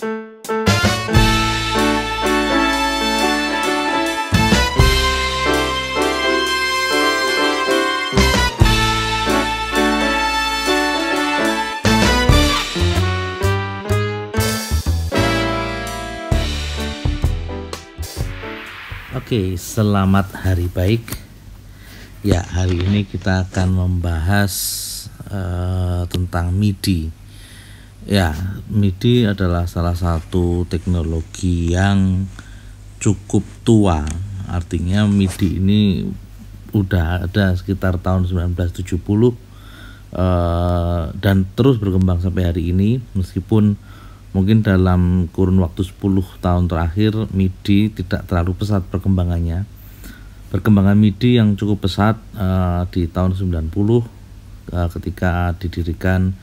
Oke, selamat hari baik. Ya, hari ini kita akan membahas uh, tentang MIDI. Ya, MIDI adalah salah satu teknologi yang cukup tua. Artinya MIDI ini udah ada sekitar tahun 1970 eh, dan terus berkembang sampai hari ini meskipun mungkin dalam kurun waktu 10 tahun terakhir MIDI tidak terlalu pesat perkembangannya perkembangan MIDI yang cukup pesat eh, di tahun 90 eh, ketika didirikan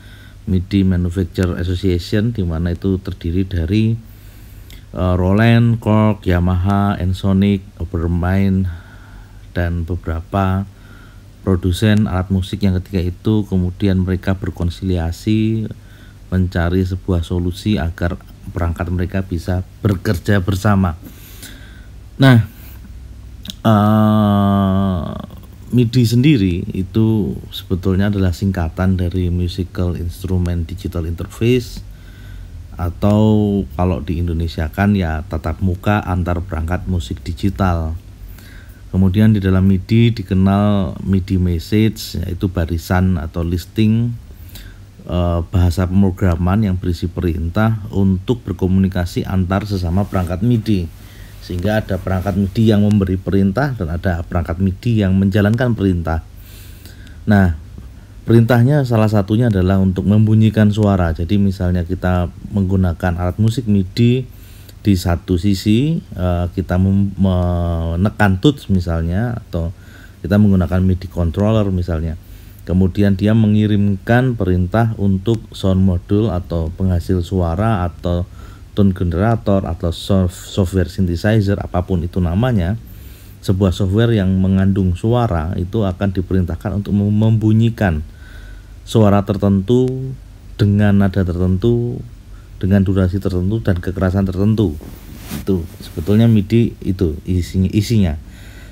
MIDI Manufacturer Association di mana itu terdiri dari uh, Roland, Korg, Yamaha, Ensoniq, Obermain dan beberapa produsen alat musik yang ketika itu kemudian mereka berkonsiliasi mencari sebuah solusi agar perangkat mereka bisa bekerja bersama. Nah, uh, MIDI sendiri itu sebetulnya adalah singkatan dari Musical Instrument Digital Interface atau kalau di Indonesia kan ya tatap muka antar perangkat musik digital. Kemudian di dalam MIDI dikenal MIDI message yaitu barisan atau listing eh, bahasa pemrograman yang berisi perintah untuk berkomunikasi antar sesama perangkat MIDI sehingga ada perangkat MIDI yang memberi perintah dan ada perangkat MIDI yang menjalankan perintah. Nah, perintahnya salah satunya adalah untuk membunyikan suara. Jadi misalnya kita menggunakan alat musik MIDI di satu sisi eh, kita menekan touch misalnya atau kita menggunakan MIDI controller misalnya. Kemudian dia mengirimkan perintah untuk sound module atau penghasil suara atau tone generator atau software synthesizer apapun itu namanya sebuah software yang mengandung suara itu akan diperintahkan untuk membunyikan suara tertentu dengan nada tertentu dengan durasi tertentu dan kekerasan tertentu itu sebetulnya MIDI itu isinya isinya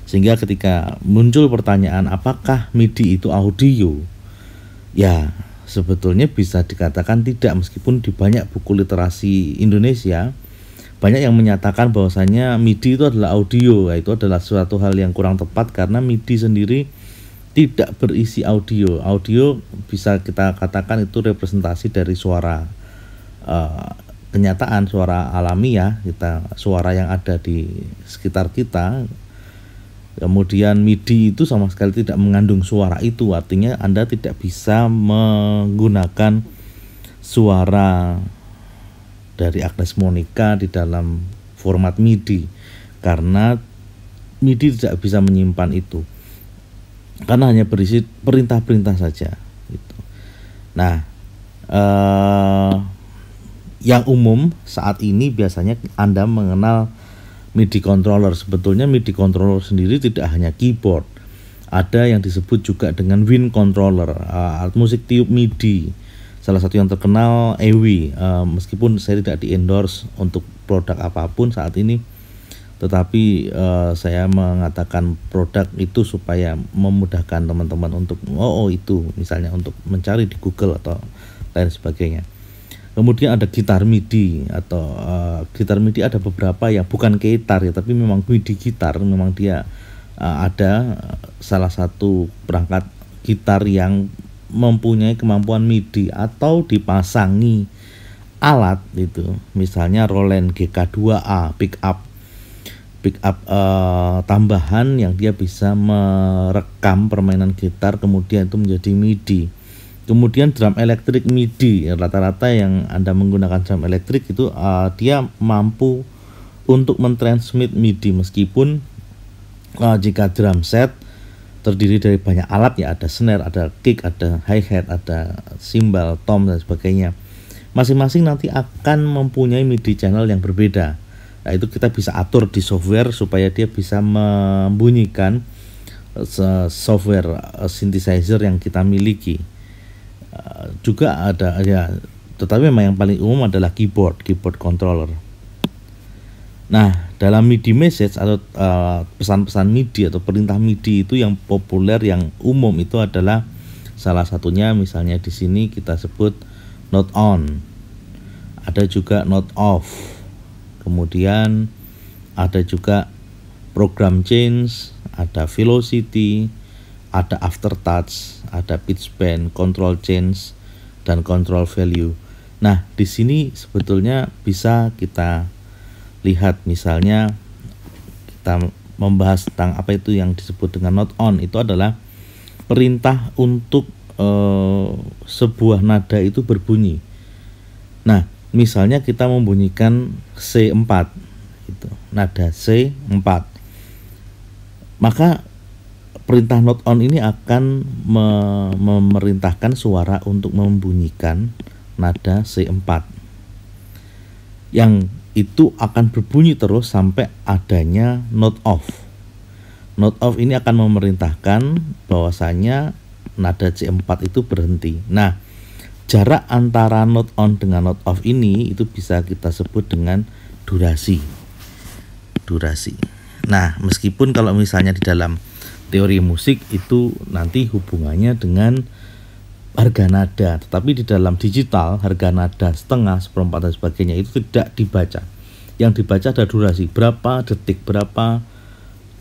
sehingga ketika muncul pertanyaan apakah MIDI itu audio ya sebetulnya bisa dikatakan tidak meskipun di banyak buku literasi Indonesia banyak yang menyatakan bahwasanya MIDI itu adalah audio nah, itu adalah suatu hal yang kurang tepat karena MIDI sendiri tidak berisi audio audio bisa kita katakan itu representasi dari suara uh, kenyataan suara alami ya kita suara yang ada di sekitar kita Kemudian MIDI itu sama sekali tidak mengandung suara itu, artinya Anda tidak bisa menggunakan suara dari Agnes Monica di dalam format MIDI karena MIDI tidak bisa menyimpan itu. Karena hanya berisi perintah-perintah saja gitu. Nah, eh yang umum saat ini biasanya Anda mengenal MIDI controller. Sebetulnya MIDI controller sendiri tidak hanya keyboard. Ada yang disebut juga dengan wind controller, uh, alat musik tiup MIDI. Salah satu yang terkenal EWI, uh, meskipun saya tidak di endorse untuk produk apapun saat ini, tetapi uh, saya mengatakan produk itu supaya memudahkan teman-teman untuk oh, oh itu misalnya untuk mencari di Google atau lain sebagainya. Kemudian ada gitar MIDI atau uh, gitar MIDI ada beberapa yang bukan gitar ya, tapi memang MIDI gitar memang dia uh, ada salah satu perangkat gitar yang mempunyai kemampuan MIDI atau dipasangi alat itu. Misalnya Roland GK2A pick up pick up uh, tambahan yang dia bisa merekam permainan gitar kemudian itu menjadi MIDI Kemudian drum elektrik MIDI, ya, rata-rata yang Anda menggunakan drum elektrik itu uh, dia mampu untuk mentransmit MIDI meskipun uh, jika drum set terdiri dari banyak alat ya ada snare, ada kick, ada hi hat, ada cymbal, tom dan sebagainya. Masing-masing nanti akan mempunyai MIDI channel yang berbeda. Nah, itu kita bisa atur di software supaya dia bisa membunyikan eh, software eh, synthesizer yang kita miliki juga ada ya tetapi memang yang paling umum adalah keyboard keyboard controller nah dalam MIDI message atau eh, pesan-pesan uh, MIDI atau perintah MIDI itu yang populer yang umum itu adalah salah satunya misalnya di sini kita sebut not on ada juga not off kemudian ada juga program change ada velocity ada aftertouch, ada pitch bend, control change, dan control value. Nah, di sini sebetulnya bisa kita lihat misalnya kita membahas tentang apa itu yang disebut dengan not on itu adalah perintah untuk e, sebuah nada itu berbunyi. Nah, misalnya kita membunyikan C4 itu, nada C4. Maka perintah not on ini akan me memerintahkan suara untuk membunyikan nada C4 yang itu akan berbunyi terus sampai adanya not off not off ini akan memerintahkan bahwasanya nada C4 itu berhenti nah jarak antara not on dengan not off ini itu bisa kita sebut dengan durasi durasi nah meskipun kalau misalnya di dalam teori musik itu nanti hubungannya dengan harga nada tetapi di dalam digital harga nada setengah seperempat dan sebagainya itu tidak dibaca yang dibaca ada durasi berapa detik berapa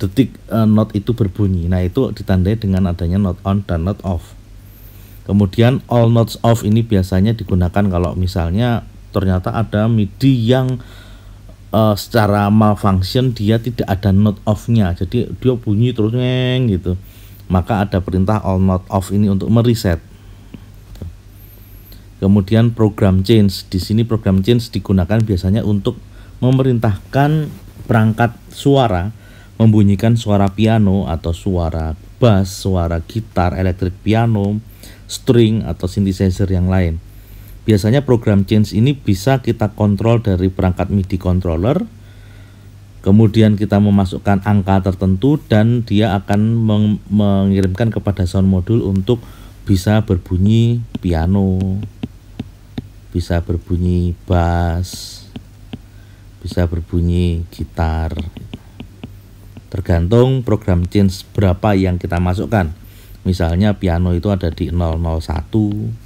detik uh, eh, note itu berbunyi nah itu ditandai dengan adanya note on dan note off kemudian all notes off ini biasanya digunakan kalau misalnya ternyata ada MIDI yang uh, secara malfunction dia tidak ada note off-nya. Jadi dia bunyi terus neng gitu. Maka ada perintah all note off ini untuk mereset. Kemudian program change. Di sini program change digunakan biasanya untuk memerintahkan perangkat suara membunyikan suara piano atau suara bass, suara gitar, elektrik piano, string atau synthesizer yang lain. Biasanya program change ini bisa kita kontrol dari perangkat MIDI controller. Kemudian kita memasukkan angka tertentu dan dia akan meng mengirimkan kepada sound module untuk bisa berbunyi piano, bisa berbunyi bass, bisa berbunyi gitar. Tergantung program change berapa yang kita masukkan. Misalnya piano itu ada di 001,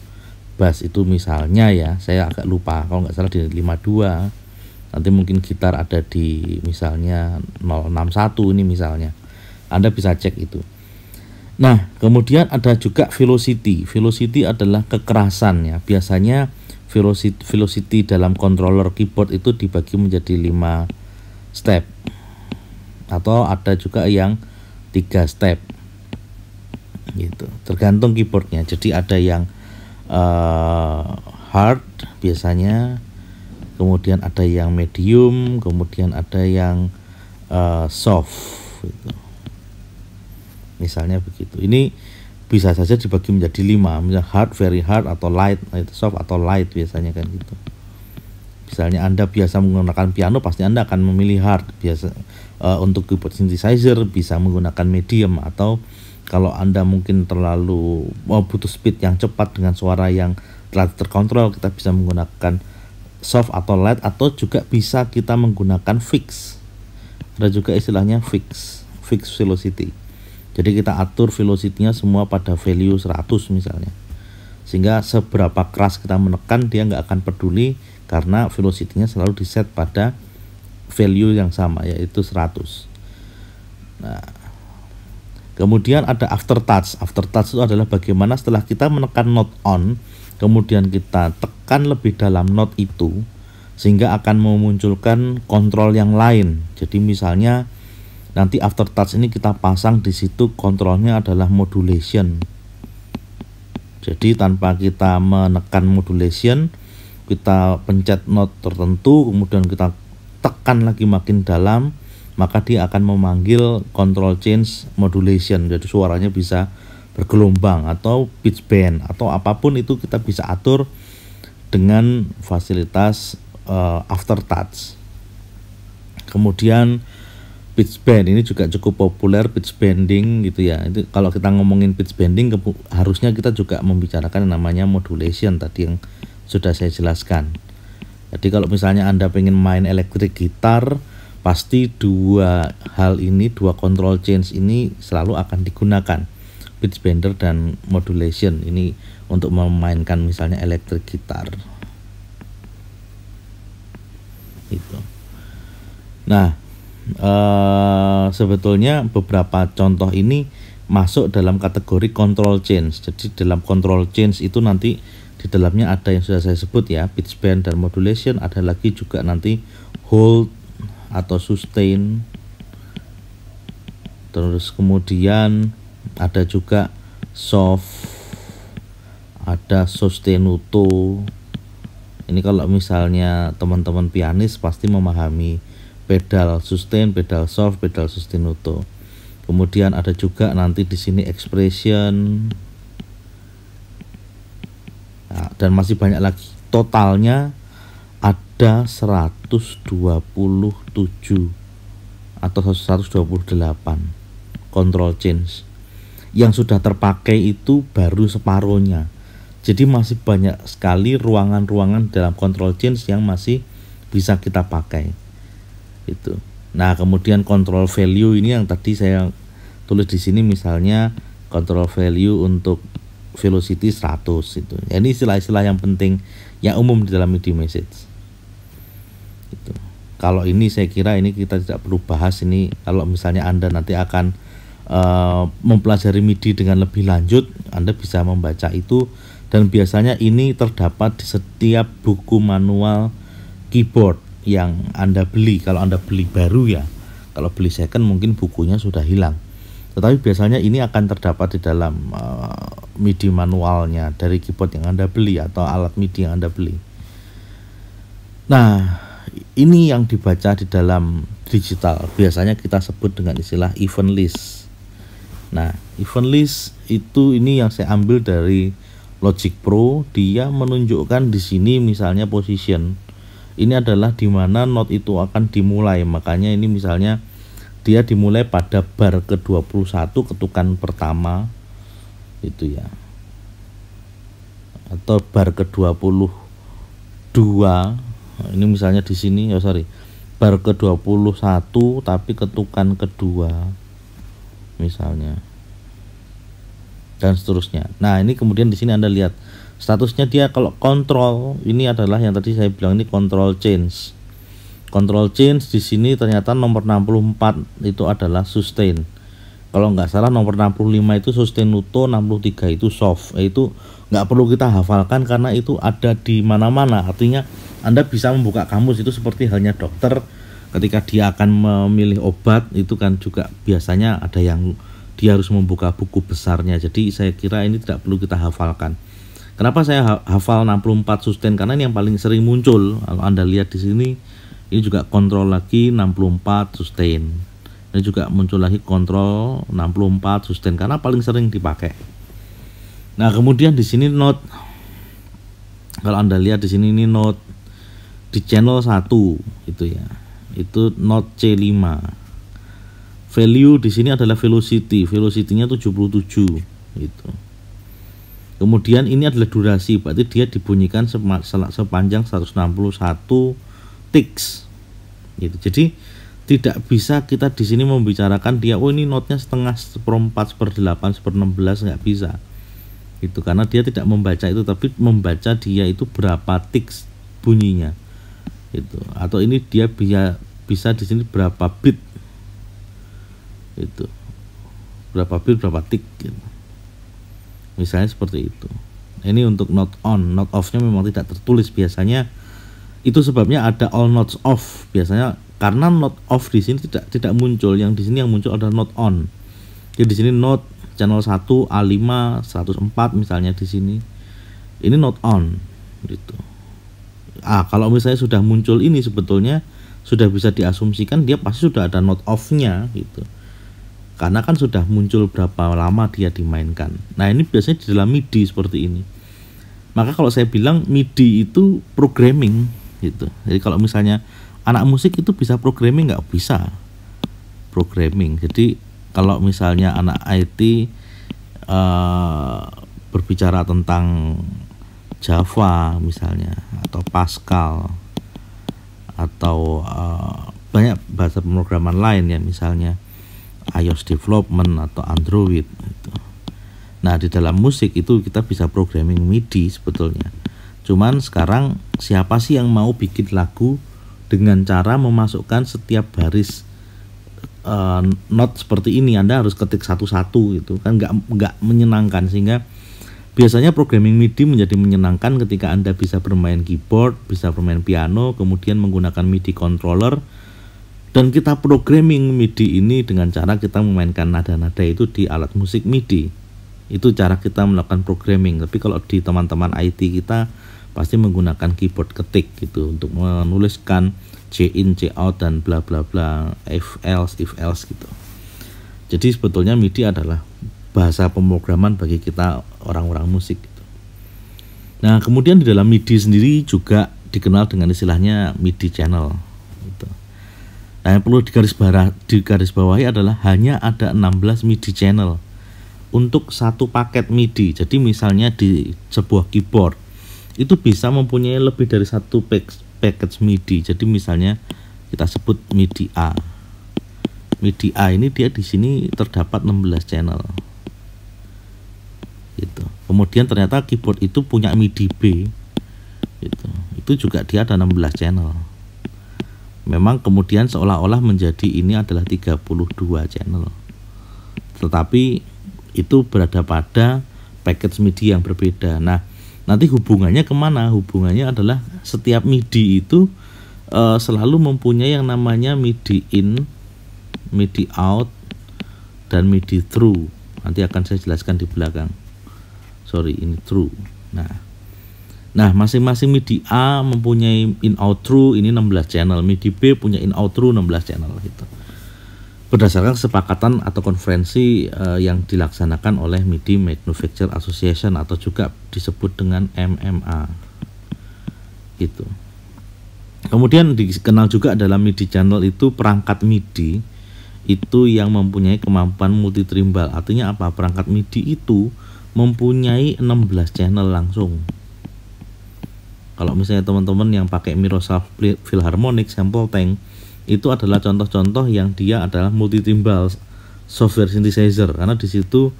bass itu misalnya ya saya agak lupa kalau nggak salah di 52 nanti mungkin gitar ada di misalnya 061 ini misalnya Anda bisa cek itu nah kemudian ada juga velocity velocity adalah kekerasan ya biasanya velocity, velocity dalam controller keyboard itu dibagi menjadi 5 step atau ada juga yang tiga step gitu tergantung keyboardnya jadi ada yang uh, hard biasanya kemudian ada yang medium kemudian ada yang uh, soft gitu. misalnya begitu ini bisa saja dibagi menjadi lima misalnya hard very hard atau light nah, soft atau light biasanya kan gitu misalnya anda biasa menggunakan piano pasti anda akan memilih hard biasa uh, untuk keyboard synthesizer bisa menggunakan medium atau kalau Anda mungkin terlalu oh, butuh speed yang cepat dengan suara yang terlalu terkontrol, kita bisa menggunakan soft atau light atau juga bisa kita menggunakan fix. Ada juga istilahnya fix, fix velocity. Jadi kita atur velocity-nya semua pada value 100 misalnya. Sehingga seberapa keras kita menekan dia nggak akan peduli karena velocity-nya selalu di set pada value yang sama yaitu 100. Nah, Kemudian ada aftertouch. Aftertouch itu adalah bagaimana setelah kita menekan note on, kemudian kita tekan lebih dalam note itu sehingga akan memunculkan kontrol yang lain. Jadi misalnya nanti aftertouch ini kita pasang di situ kontrolnya adalah modulation. Jadi tanpa kita menekan modulation, kita pencet note tertentu, kemudian kita tekan lagi makin dalam, maka dia akan memanggil control change modulation jadi suaranya bisa bergelombang atau pitch bend atau apapun itu kita bisa atur dengan fasilitas uh, eh, aftertouch kemudian pitch bend ini juga cukup populer pitch bending gitu ya itu kalau kita ngomongin pitch bending harusnya kita juga membicarakan yang namanya modulation tadi yang sudah saya jelaskan jadi kalau misalnya anda pengen main elektrik gitar pasti dua hal ini dua control change ini selalu akan digunakan pitch bender dan modulation ini untuk memainkan misalnya elektrik gitar itu nah eh, sebetulnya beberapa contoh ini masuk dalam kategori control change jadi dalam control change itu nanti di dalamnya ada yang sudah saya sebut ya pitch bend dan modulation ada lagi juga nanti hold atau sustain terus kemudian ada juga soft ada sostenuto ini kalau misalnya teman-teman pianis pasti memahami pedal sustain pedal soft pedal sostenuto kemudian ada juga nanti di sini expression nah, dan masih banyak lagi totalnya ada 100 127 atau 128 control change yang sudah terpakai itu baru separuhnya jadi masih banyak sekali ruangan-ruangan dalam control change yang masih bisa kita pakai itu nah kemudian control value ini yang tadi saya tulis di sini misalnya control value untuk velocity 100 itu ini istilah-istilah yang penting yang umum di dalam MIDI message kalau ini saya kira ini kita tidak perlu bahas ini kalau misalnya Anda nanti akan uh, mempelajari MIDI dengan lebih lanjut Anda bisa membaca itu dan biasanya ini terdapat di setiap buku manual keyboard yang Anda beli kalau Anda beli baru ya kalau beli second mungkin bukunya sudah hilang tetapi biasanya ini akan terdapat di dalam uh, eh, MIDI manualnya dari keyboard yang Anda beli atau alat MIDI yang Anda beli nah ini yang dibaca di dalam digital biasanya kita sebut dengan istilah event list nah event list itu ini yang saya ambil dari Logic Pro dia menunjukkan di sini misalnya position ini adalah dimana mana note itu akan dimulai makanya ini misalnya dia dimulai pada bar ke-21 ketukan pertama itu ya atau bar ke-22 ini misalnya di sini ya oh sorry bar ke 21 tapi ketukan kedua misalnya dan seterusnya nah ini kemudian di sini anda lihat statusnya dia kalau kontrol ini adalah yang tadi saya bilang ini control change Control change di sini ternyata nomor 64 itu adalah sustain kalau nggak salah nomor 65 itu puluh 63 itu soft nah, itu nggak perlu kita hafalkan karena itu ada di mana-mana artinya anda bisa membuka kamus itu seperti halnya dokter ketika dia akan memilih obat itu kan juga biasanya ada yang dia harus membuka buku besarnya. Jadi saya kira ini tidak perlu kita hafalkan. Kenapa saya hafal 64 sustain Karena ini yang paling sering muncul. Kalau Anda lihat di sini ini juga kontrol lagi 64 sustain. Ini juga muncul lagi kontrol 64 sustain karena paling sering dipakai. Nah, kemudian di sini note kalau Anda lihat di sini ini note di channel 1 itu ya itu Note C5 value di sini adalah velocity velocity-nya 77 gitu kemudian ini adalah durasi berarti dia dibunyikan sepanjang 161 ticks gitu jadi tidak bisa kita di sini membicarakan dia oh ini notnya setengah seperempat seperdelapan seper enam belas nggak bisa itu karena dia tidak membaca itu tapi membaca dia itu berapa ticks bunyinya itu atau ini dia bisa bisa di sini berapa bit itu berapa bit berapa tik gitu. misalnya seperti itu ini untuk not on not offnya memang tidak tertulis biasanya itu sebabnya ada all notes off biasanya karena not off di sini tidak tidak muncul yang di sini yang muncul adalah not on jadi di sini not channel 1 A5 104 misalnya di sini ini not on gitu ah kalau misalnya sudah muncul ini sebetulnya sudah bisa diasumsikan dia pasti sudah ada note off-nya gitu karena kan sudah muncul berapa lama dia dimainkan nah ini biasanya di dalam MIDI seperti ini maka kalau saya bilang MIDI itu programming gitu jadi kalau misalnya anak musik itu bisa programming nggak bisa programming jadi kalau misalnya anak IT uh, eh, berbicara tentang Java misalnya atau Pascal atau uh, banyak bahasa pemrograman lain ya misalnya iOS development atau Android gitu. Nah, di dalam musik itu kita bisa programming MIDI sebetulnya. Cuman sekarang siapa sih yang mau bikin lagu dengan cara memasukkan setiap baris uh, not seperti ini Anda harus ketik satu-satu gitu kan nggak nggak menyenangkan sehingga Biasanya programming MIDI menjadi menyenangkan ketika Anda bisa bermain keyboard, bisa bermain piano, kemudian menggunakan MIDI controller, dan kita programming MIDI ini dengan cara kita memainkan nada-nada itu di alat musik MIDI itu cara kita melakukan programming tapi kalau di teman-teman IT kita pasti menggunakan keyboard ketik gitu untuk menuliskan C in C out dan bla bla bla if else if else gitu jadi sebetulnya MIDI adalah bahasa pemrograman bagi kita orang-orang musik gitu. Nah, kemudian di dalam MIDI sendiri juga dikenal dengan istilahnya MIDI channel gitu. Nah, yang perlu digaris digaris bawahi adalah hanya ada 16 MIDI channel untuk satu paket MIDI. Jadi misalnya di sebuah keyboard itu bisa mempunyai lebih dari satu package MIDI. Jadi misalnya kita sebut MIDI A. MIDI A ini dia di sini terdapat 16 channel gitu. kemudian ternyata keyboard itu punya MIDI B gitu. itu juga dia ada 16 channel memang kemudian seolah-olah menjadi ini adalah 32 channel tetapi itu berada pada package MIDI yang berbeda nah nanti hubungannya kemana hubungannya adalah setiap MIDI itu uh, selalu mempunyai yang namanya MIDI in, MIDI out, dan MIDI through. Nanti akan saya jelaskan di belakang sorry ini true nah nah masing-masing MIDI A mempunyai in out true ini 16 channel MIDI B punya in out true 16 channel gitu berdasarkan kesepakatan atau konferensi uh, yang dilaksanakan oleh MIDI Manufacturer Association atau juga disebut dengan MMA gitu. Kemudian dikenal juga dalam MIDI channel itu perangkat MIDI itu yang mempunyai kemampuan multi trimbal Artinya apa? Perangkat MIDI itu mempunyai 16 channel langsung kalau misalnya teman-teman yang pakai Microsoft Philharmonic Sample Tank itu adalah contoh-contoh yang dia adalah multi timbal software synthesizer karena disitu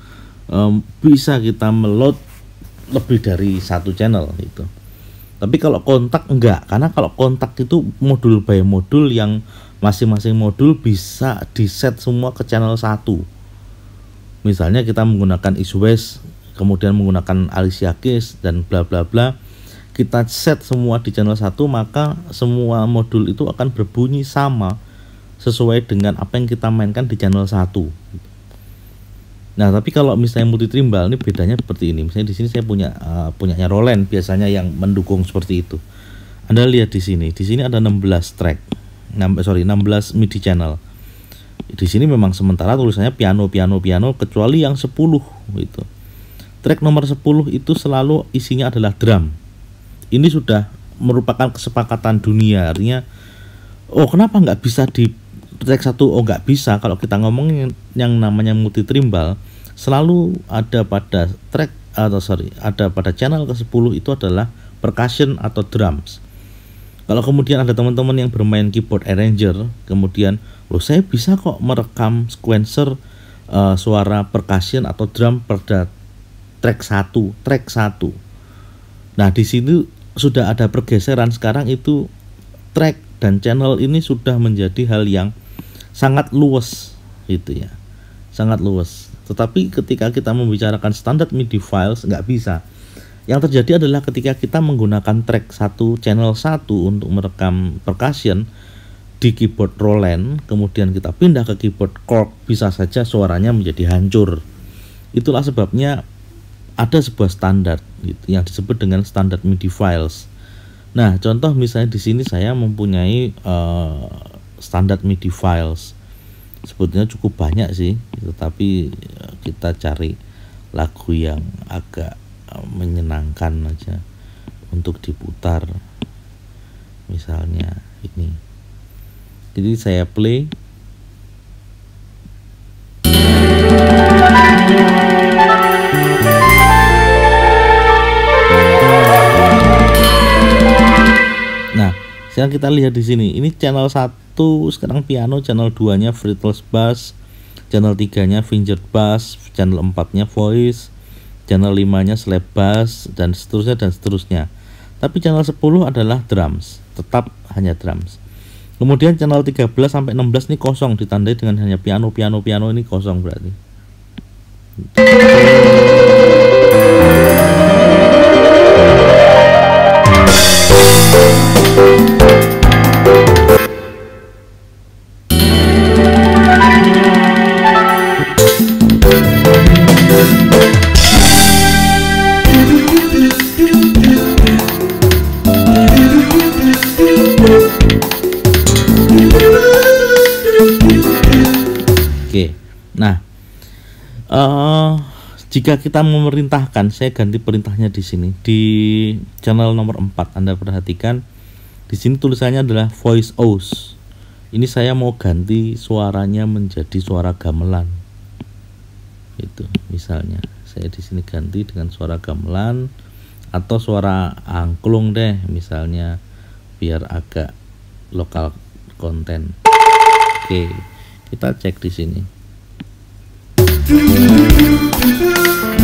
um, bisa kita meload lebih dari satu channel itu. Tapi kalau kontak enggak, karena kalau kontak itu modul by modul yang masing-masing modul bisa di set semua ke channel satu. Misalnya kita menggunakan west kemudian menggunakan Alicia Keys dan bla bla bla kita set semua di channel 1 maka semua modul itu akan berbunyi sama sesuai dengan apa yang kita mainkan di channel 1 nah tapi kalau misalnya multi trimbal ini bedanya seperti ini misalnya di sini saya punya uh, punyanya Roland biasanya yang mendukung seperti itu anda lihat di sini di sini ada 16 track 6, sorry 16 midi channel di sini memang sementara tulisannya piano piano piano kecuali yang 10 gitu Track nomor 10 itu selalu isinya adalah drum. Ini sudah merupakan kesepakatan dunia. Artinya, oh kenapa nggak bisa di track satu? Oh nggak bisa. Kalau kita ngomongin yang namanya multi trimbal, selalu ada pada track atau sorry, ada pada channel ke 10 itu adalah percussion atau drums. Kalau kemudian ada teman-teman yang bermain keyboard arranger, kemudian loh saya bisa kok merekam sequencer uh, suara percussion atau drum pada track 1, track 1. Nah, di sini sudah ada pergeseran sekarang itu track dan channel ini sudah menjadi hal yang sangat luas gitu ya. Sangat luas. Tetapi ketika kita membicarakan standar MIDI files nggak bisa. Yang terjadi adalah ketika kita menggunakan track 1 channel 1 untuk merekam percussion di keyboard Roland, kemudian kita pindah ke keyboard Korg, bisa saja suaranya menjadi hancur. Itulah sebabnya ada sebuah standar gitu yang disebut dengan standar MIDI files. Nah, contoh misalnya di sini saya mempunyai uh, standar MIDI files. Sebetulnya cukup banyak sih, tetapi gitu, eh, kita cari lagu yang agak eh, menyenangkan aja untuk diputar. Misalnya ini. Jadi saya play. sekarang kita lihat di sini ini channel 1 sekarang piano channel 2 nya fretless bass channel 3 nya finger bass channel 4 nya voice channel 5 nya slap bass dan seterusnya dan seterusnya tapi channel 10 adalah drums tetap hanya drums kemudian channel 13 sampai 16 ini kosong ditandai dengan hanya piano piano piano ini kosong berarti Eh, jika kita memerintahkan saya ganti perintahnya di sini di channel nomor 4 Anda perhatikan di sini tulisannya adalah voice os. ini saya mau ganti suaranya menjadi suara gamelan itu misalnya saya di sini ganti dengan suara gamelan atau suara angklung deh misalnya biar agak lokal konten oke kita cek di sini do do do do do.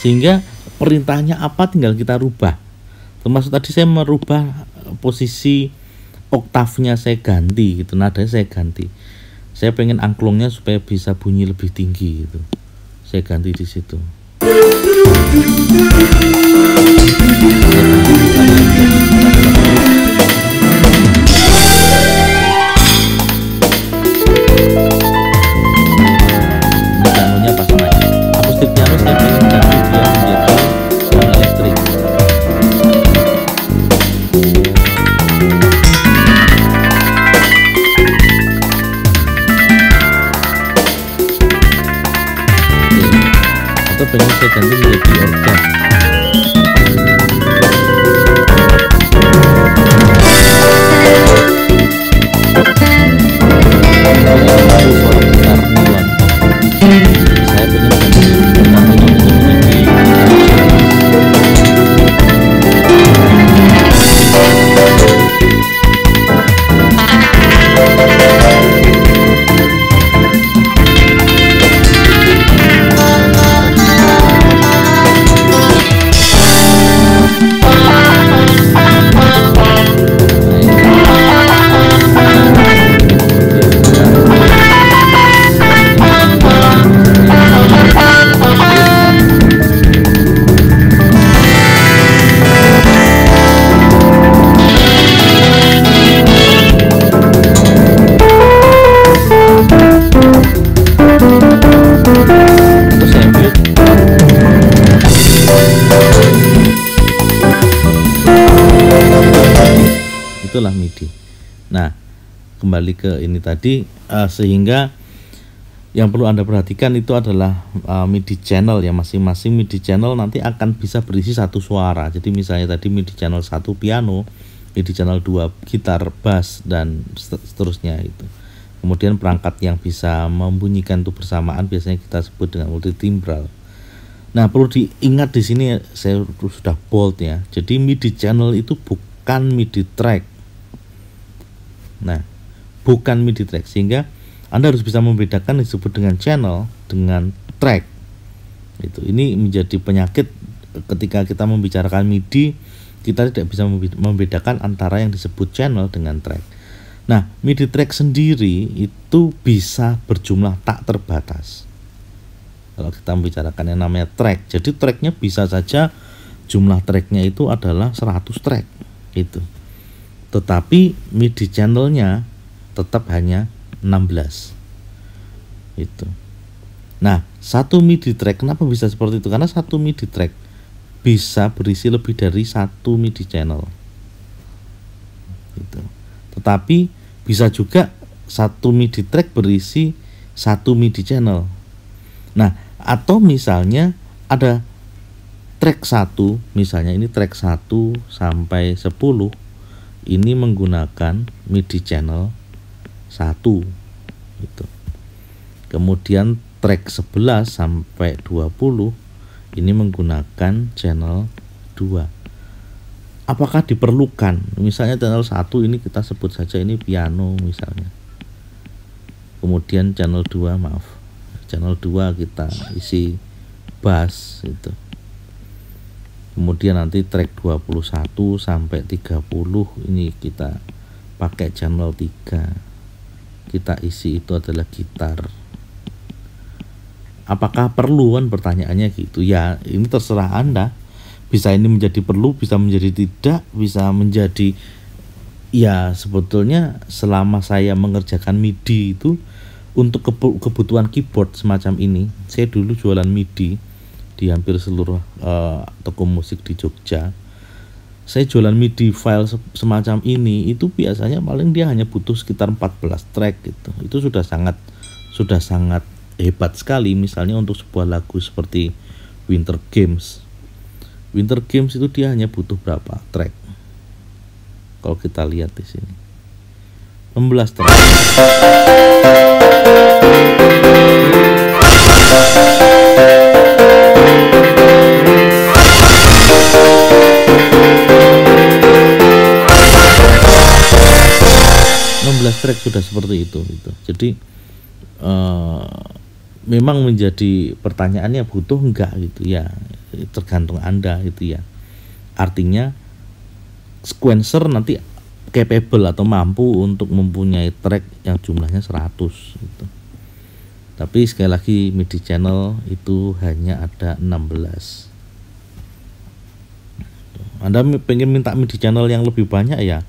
sehingga perintahnya apa tinggal kita rubah termasuk tadi saya merubah eh, posisi oktavnya saya ganti gitu nada saya ganti saya pengen angklungnya supaya bisa bunyi lebih tinggi gitu saya ganti di situ Thank you. 简直是牛逼！kembali ke ini tadi uh, sehingga yang perlu Anda perhatikan itu adalah uh, MIDI channel ya masing-masing MIDI channel nanti akan bisa berisi satu suara. Jadi misalnya tadi MIDI channel satu piano, MIDI channel dua gitar, bass dan seterusnya itu. Kemudian perangkat yang bisa membunyikan itu bersamaan biasanya kita sebut dengan multi timbral Nah, perlu diingat di sini saya sudah bold ya. Jadi MIDI channel itu bukan MIDI track. Nah, bukan MIDI track sehingga Anda harus bisa membedakan disebut dengan channel dengan track. Itu ini menjadi penyakit ketika kita membicarakan MIDI kita tidak bisa membedakan antara yang disebut channel dengan track. Nah, MIDI track sendiri itu bisa berjumlah tak terbatas. Kalau kita membicarakan yang namanya track, jadi tracknya bisa saja jumlah tracknya itu adalah 100 track itu. Tetapi MIDI channelnya tetap hanya 16 itu nah satu midi track kenapa bisa seperti itu karena satu midi track bisa berisi lebih dari satu midi channel itu tetapi bisa juga satu midi track berisi satu midi channel nah atau misalnya ada track 1 misalnya ini track 1 sampai 10 ini menggunakan MIDI channel 1 gitu. Kemudian track 11 sampai 20 ini menggunakan channel 2. Apakah diperlukan? Misalnya channel 1 ini kita sebut saja ini piano misalnya. Kemudian channel 2 maaf. Channel 2 kita isi bass itu. Kemudian nanti track 21 sampai 30 ini kita pakai channel 3 kita isi itu adalah gitar apakah perlu kan pertanyaannya gitu ya ini terserah anda bisa ini menjadi perlu bisa menjadi tidak bisa menjadi ya sebetulnya selama saya mengerjakan MIDI itu untuk kebutuhan keyboard semacam ini saya dulu jualan MIDI di hampir seluruh uh, toko musik di Jogja saya jualan MIDI file semacam ini itu biasanya paling dia hanya butuh sekitar 14 track gitu. Itu sudah sangat sudah sangat hebat sekali misalnya untuk sebuah lagu seperti Winter Games. Winter Games itu dia hanya butuh berapa track? Kalau kita lihat di sini. 16 track. 16 track sudah seperti itu gitu. Jadi uh, memang menjadi pertanyaannya butuh enggak gitu ya. Tergantung Anda gitu ya. Artinya sequencer nanti capable atau mampu untuk mempunyai track yang jumlahnya 100 gitu. Tapi sekali lagi MIDI channel itu hanya ada 16. Anda pengen minta MIDI channel yang lebih banyak ya?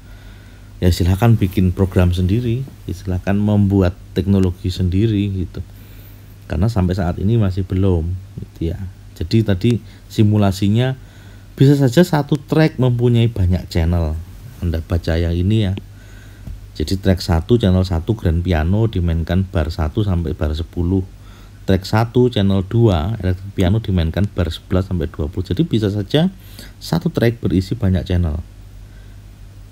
ya silahkan bikin program sendiri ya, silahkan membuat teknologi sendiri gitu karena sampai saat ini masih belum gitu ya jadi tadi simulasinya bisa saja satu track mempunyai banyak channel anda baca yang ini ya jadi track 1 channel 1 grand piano dimainkan bar 1 sampai bar 10 track 1 channel 2 elektrik piano dimainkan bar 11 sampai 20 jadi bisa saja satu track berisi banyak channel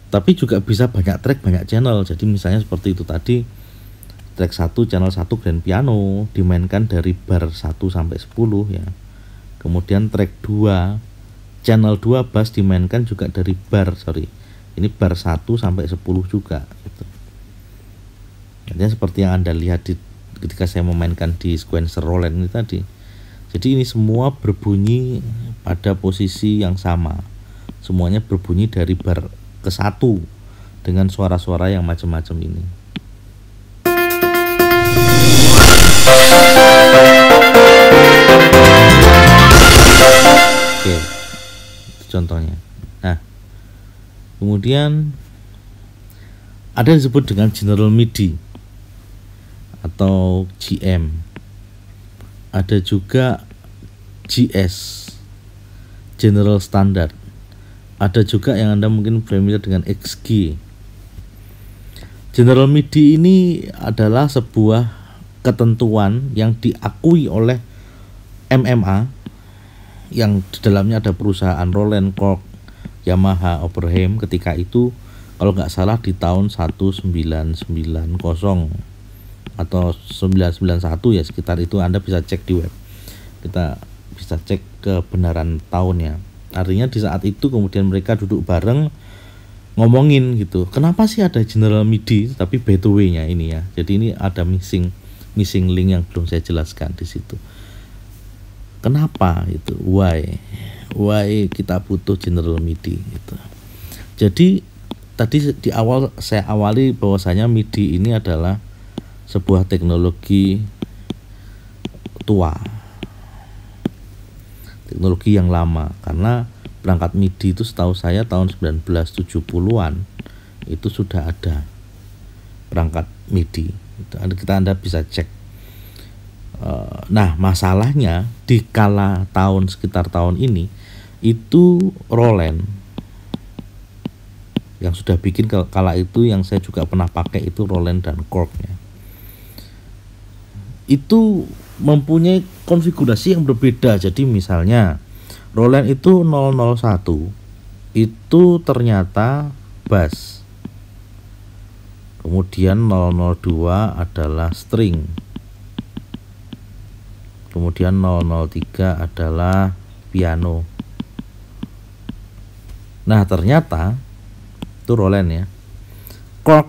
tapi juga bisa banyak track banyak channel jadi misalnya seperti itu tadi track 1 channel 1 grand piano dimainkan dari bar 1 sampai 10 ya kemudian track 2 channel 2 bass dimainkan juga dari bar sorry ini bar 1 sampai 10 juga gitu. Jadi seperti yang anda lihat di, ketika saya memainkan di sequencer Roland ini tadi jadi ini semua berbunyi pada posisi yang sama semuanya berbunyi dari bar ke satu dengan suara-suara yang macam-macam ini. Oke, itu contohnya. Nah, kemudian ada yang disebut dengan general MIDI atau GM. Ada juga GS, general standard ada juga yang Anda mungkin familiar dengan XG. General MIDI ini adalah sebuah ketentuan yang diakui oleh MMA yang di dalamnya ada perusahaan Roland Cork, Yamaha, Oberheim ketika itu kalau nggak salah di tahun 1990 atau 991 ya sekitar itu Anda bisa cek di web. Kita bisa cek kebenaran tahunnya. Artinya di saat itu kemudian mereka duduk bareng ngomongin gitu. Kenapa sih ada general MIDI tapi B2W-nya ini ya. Jadi ini ada missing missing link yang belum saya jelaskan di situ. Kenapa itu? Why? Why kita butuh general MIDI gitu. Jadi tadi di awal saya awali bahwasanya MIDI ini adalah sebuah teknologi tua teknologi yang lama karena perangkat MIDI itu setahu saya tahun 1970-an itu sudah ada perangkat MIDI itu kita anda bisa cek eh, nah masalahnya di kala tahun sekitar tahun ini itu Roland yang sudah bikin kala itu yang saya juga pernah pakai itu Roland dan Korg ya. itu mempunyai konfigurasi yang berbeda. Jadi misalnya Roland itu 001 itu ternyata bass. Kemudian 002 adalah string. Kemudian 003 adalah piano. Nah, ternyata itu Roland ya. Clock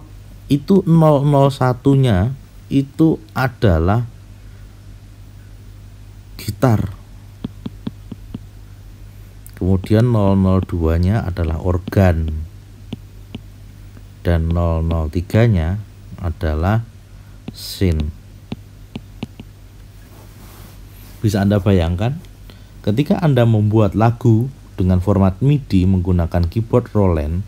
itu 001-nya itu adalah gitar. Kemudian 002-nya adalah organ. Dan 003-nya adalah sin. Bisa Anda bayangkan? Ketika Anda membuat lagu dengan format MIDI menggunakan keyboard Roland,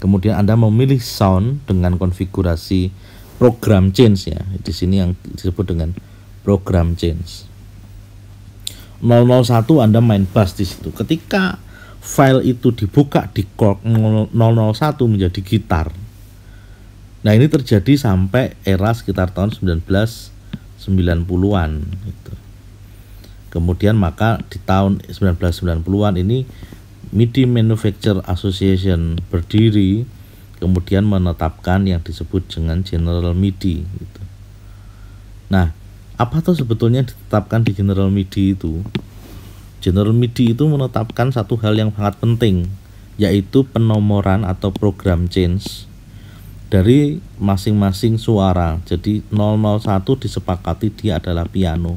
kemudian Anda memilih sound dengan konfigurasi program change ya. Di sini yang disebut dengan program change. 001 Anda main bass di situ. Ketika file itu dibuka di chord 001 menjadi gitar. Nah, ini terjadi sampai era sekitar tahun 1990-an gitu. Kemudian maka di tahun 1990-an ini MIDI Manufacture Association berdiri kemudian menetapkan yang disebut dengan General MIDI gitu. Nah, apa tuh sebetulnya ditetapkan di General MIDI itu? General MIDI itu menetapkan satu hal yang sangat penting, yaitu penomoran atau program change dari masing-masing suara. Jadi 001 disepakati dia adalah piano.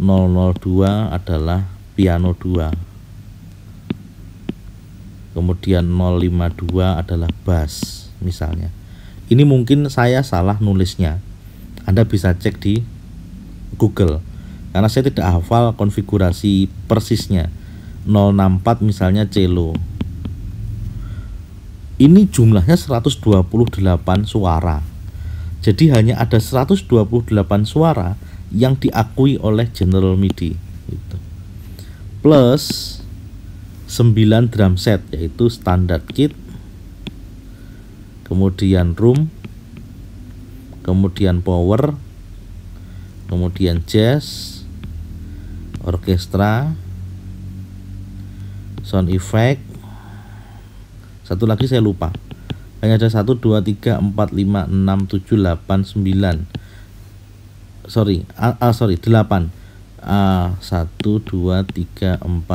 002 adalah piano 2. Kemudian 052 adalah bass misalnya. Ini mungkin saya salah nulisnya anda bisa cek di Google karena saya tidak hafal konfigurasi persisnya 064 misalnya celo ini jumlahnya 128 suara jadi hanya ada 128 suara yang diakui oleh General MIDI gitu. plus 9 drum set yaitu standard kit kemudian room kemudian power, kemudian jazz, orkestra, sound effect. Satu lagi saya lupa. Hanya ada 1 2 3 4 5 6 7 8 9. Sorry, ah, ah sorry, 8. ah, 1 2 3 4 5 6 7 8.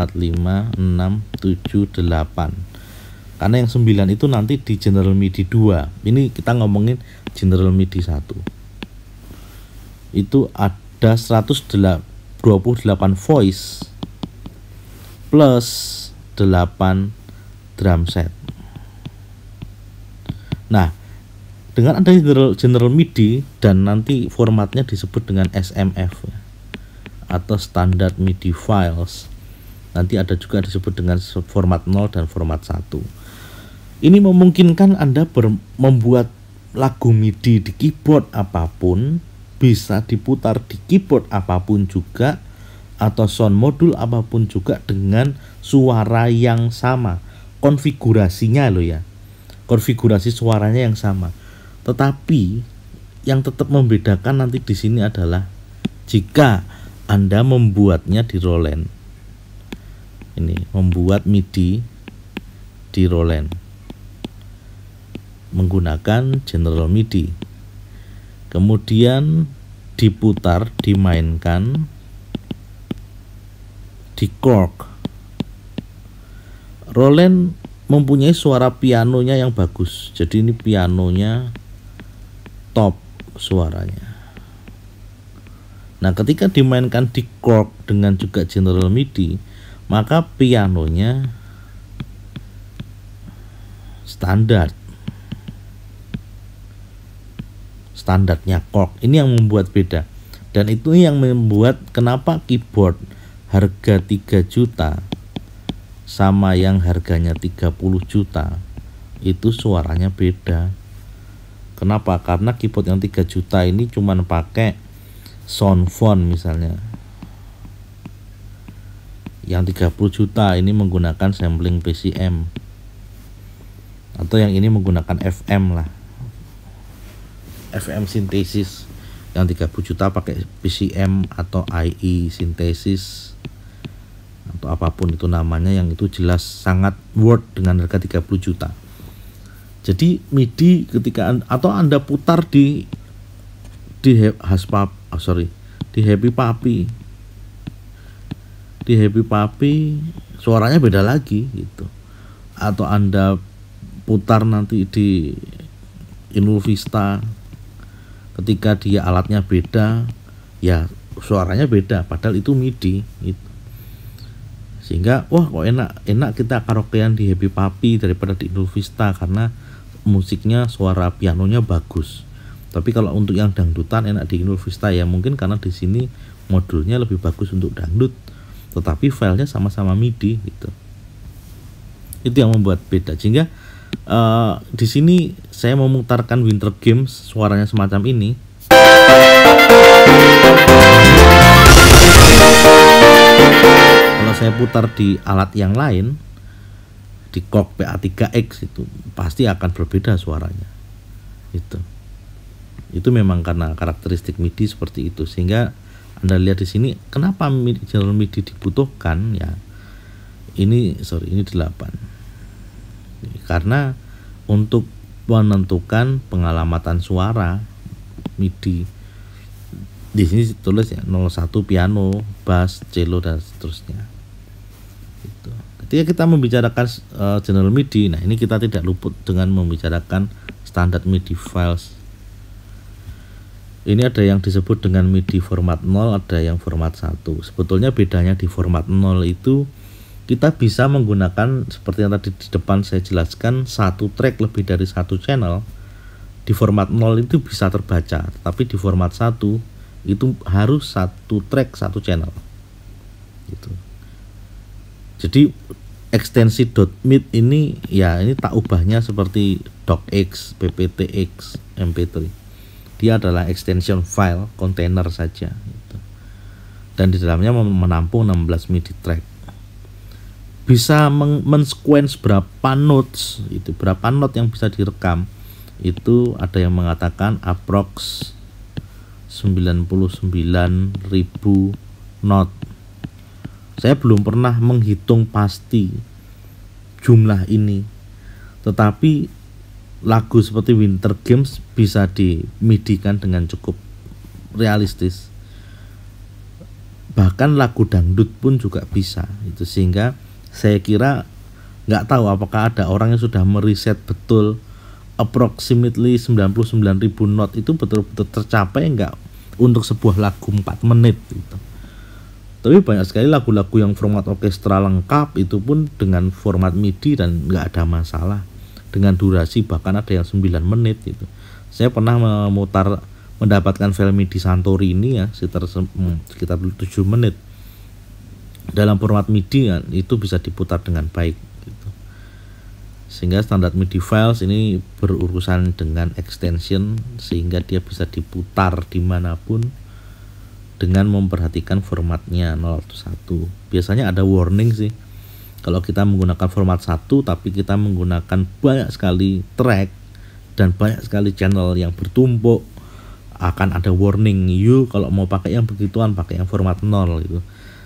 Karena yang 9 itu nanti di general MIDI 2. Ini kita ngomongin General MIDI 1 itu ada 128 voice plus 8 drum set nah dengan ada general, general MIDI dan nanti formatnya disebut dengan SMF ya, atau standard MIDI files nanti ada juga disebut dengan format 0 dan format 1 ini memungkinkan Anda membuat lagu MIDI di keyboard apapun bisa diputar di keyboard apapun juga atau sound modul apapun juga dengan suara yang sama konfigurasinya lo ya konfigurasi suaranya yang sama tetapi yang tetap membedakan nanti di sini adalah jika anda membuatnya di Roland ini membuat MIDI di Roland menggunakan general MIDI. Kemudian diputar, dimainkan, di cork. Roland mempunyai suara pianonya yang bagus. Jadi ini pianonya top suaranya. Nah, ketika dimainkan di cork dengan juga general MIDI, maka pianonya standar. standarnya Korg ini yang membuat beda dan itu yang membuat kenapa keyboard harga 3 juta sama yang harganya 30 juta itu suaranya beda kenapa karena keyboard yang 3 juta ini cuman pakai sound font misalnya yang 30 juta ini menggunakan sampling PCM atau yang ini menggunakan FM lah FM sintesis yang 30 juta pakai PCM atau IE sintesis atau apapun itu namanya yang itu jelas sangat worth dengan harga 30 juta. Jadi MIDI ketika atau Anda putar di di Haspap, oh sorry, di Happy Papi. Di Happy Papi suaranya beda lagi gitu. Atau Anda putar nanti di Inul Vista ketika dia alatnya beda ya suaranya beda padahal itu MIDI gitu. sehingga wah kok enak enak kita karaokean di Happy Papi daripada di Indul Vista karena musiknya suara pianonya bagus tapi kalau untuk yang dangdutan enak di Indul Vista ya mungkin karena di sini modulnya lebih bagus untuk dangdut tetapi filenya sama-sama MIDI gitu itu yang membuat beda sehingga uh, di sini saya memutarkan Winter Games suaranya semacam ini. Kalau saya putar di alat yang lain di kok PA3X itu pasti akan berbeda suaranya. Itu. Itu memang karena karakteristik MIDI seperti itu sehingga Anda lihat di sini kenapa jalur MIDI dibutuhkan ya. Ini sorry ini 8 karena untuk menentukan pengalamatan suara MIDI di sini ditulis ya 01 piano, bass, cello dan seterusnya. Gitu. Ketika kita membicarakan uh, eh, general MIDI, nah ini kita tidak luput dengan membicarakan standar MIDI files. Ini ada yang disebut dengan MIDI format 0, ada yang format 1. Sebetulnya bedanya di format 0 itu kita bisa menggunakan seperti yang tadi di depan saya jelaskan satu track lebih dari satu channel di format 0 itu bisa terbaca tapi di format 1 itu harus satu track satu channel gitu jadi ekstensi .mid ini ya ini tak ubahnya seperti docx, pptx, mp3 dia adalah extension file container saja gitu. dan di dalamnya menampung 16 midi track bisa men berapa notes itu berapa not yang bisa direkam itu ada yang mengatakan approx 99.000 not saya belum pernah menghitung pasti jumlah ini tetapi lagu seperti Winter Games bisa dimidikan dengan cukup realistis bahkan lagu dangdut pun juga bisa itu sehingga saya kira nggak tahu apakah ada orang yang sudah meriset betul approximately 99.000 not itu betul-betul tercapai nggak untuk sebuah lagu 4 menit gitu. Tapi banyak sekali lagu-lagu yang format orkestra lengkap itu pun dengan format MIDI dan nggak ada masalah dengan durasi bahkan ada yang 9 menit gitu. Saya pernah memutar mendapatkan film MIDI Santorini ya sekitar hmm, sekitar 7 menit dalam format MIDI kan, itu bisa diputar dengan baik gitu. sehingga standar MIDI files ini berurusan dengan extension sehingga dia bisa diputar dimanapun dengan memperhatikan formatnya 01 biasanya ada warning sih kalau kita menggunakan format satu tapi kita menggunakan banyak sekali track dan banyak sekali channel yang bertumpuk akan ada warning you kalau mau pakai yang begituan pakai yang format 0 gitu